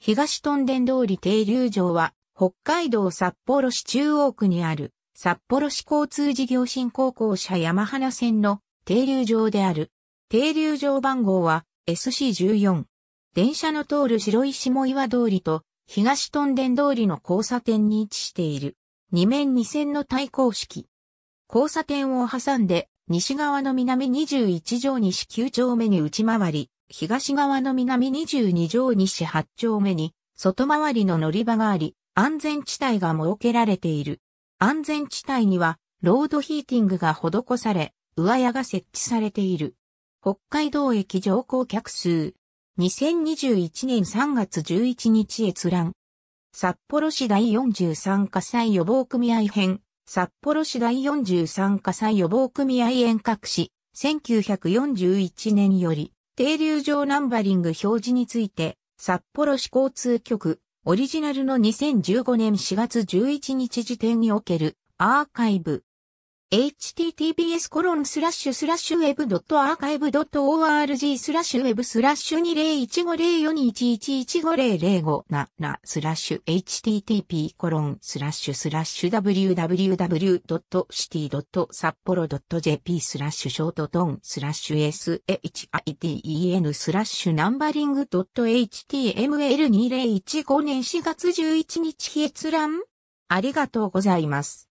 東トンデン通り停留場は、北海道札幌市中央区にある、札幌市交通事業振興公社山花線の停留場である。停留場番号は SC14。電車の通る白石も岩通りと東トンデン通りの交差点に位置している。二面二線の対向式。交差点を挟んで西側の南21条西9丁目に内回り、東側の南22条西8丁目に外回りの乗り場があり、安全地帯が設けられている。安全地帯には、ロードヒーティングが施され、上屋が設置されている。北海道駅乗降客数。2021年3月11日閲覧。札幌市第43火災予防組合編。札幌市第43火災予防組合遠隔市、1941年より、停留場ナンバリング表示について、札幌市交通局、オリジナルの2015年4月11日時点におけるアーカイブ、https コロンスラッシュスラッシュ web.archive.org スラッシュ web スラッシュ20150421115005スラッシュ http コロンスラッシュスラッシュ www.city.sapporo.jp スラッシュショートンスラッシュ s h i t e n スラッシュナンバリング .html2015 年4月11日閲覧ありがとうございます。